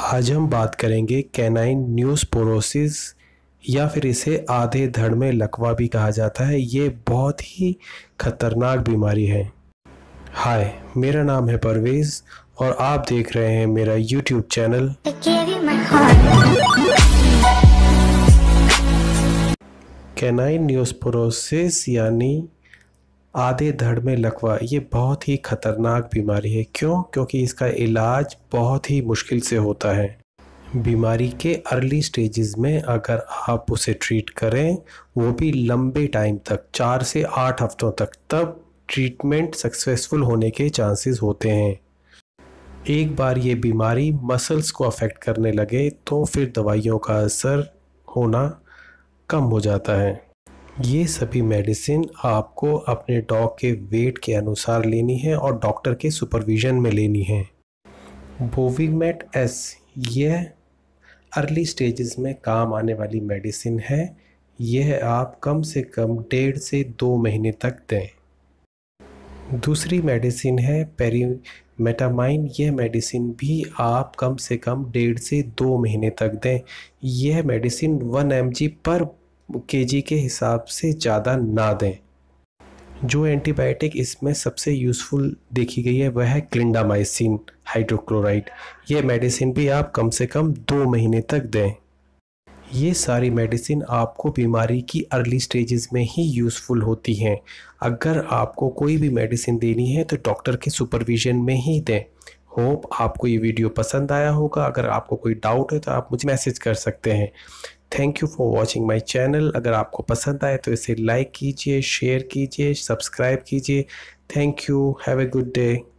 आज हम बात करेंगे कैनाइन न्यूसपोरोसिस या फिर इसे आधे धड़ में लकवा भी कहा जाता है ये बहुत ही खतरनाक बीमारी है हाय मेरा नाम है परवेज और आप देख रहे हैं मेरा यूट्यूब चैनल कैनाइन न्यूसपोरोसिस यानी आधे धड़ में लकवा ये बहुत ही ख़तरनाक बीमारी है क्यों क्योंकि इसका इलाज बहुत ही मुश्किल से होता है बीमारी के अर्ली स्टेजेस में अगर आप उसे ट्रीट करें वो भी लंबे टाइम तक चार से आठ हफ्तों तक तब ट्रीटमेंट सक्सेसफुल होने के चांसेस होते हैं एक बार ये बीमारी मसल्स को अफेक्ट करने लगे तो फिर दवाइयों का असर होना कम हो जाता है ये सभी मेडिसिन आपको अपने डॉग के वेट के अनुसार लेनी है और डॉक्टर के सुपरविज़न में लेनी है बोवीमेट एस यह अर्ली स्टेजेस में काम आने वाली मेडिसिन है यह आप कम से कम डेढ़ से दो महीने तक दें दूसरी मेडिसिन है पेरीमेटामाइन यह मेडिसिन भी आप कम से कम डेढ़ से दो महीने तक दें यह मेडिसिन वन एम पर के जी के हिसाब से ज़्यादा ना दें जो एंटीबायोटिक इसमें सबसे यूज़फुल देखी गई है वह है क्लिंडामाइसिन हाइड्रोक्लोराइड ये मेडिसिन भी आप कम से कम दो महीने तक दें ये सारी मेडिसिन आपको बीमारी की अर्ली स्टेजेस में ही यूज़फुल होती हैं अगर आपको कोई भी मेडिसिन देनी है तो डॉक्टर के सुपरविज़न में ही दें होप आपको ये वीडियो पसंद आया होगा अगर आपको कोई डाउट है तो आप मुझे मैसेज कर सकते हैं thank you for watching my channel अगर आपको पसंद आए तो इसे लाइक कीजिए शेयर कीजिए सब्सक्राइब कीजिए thank you have a good day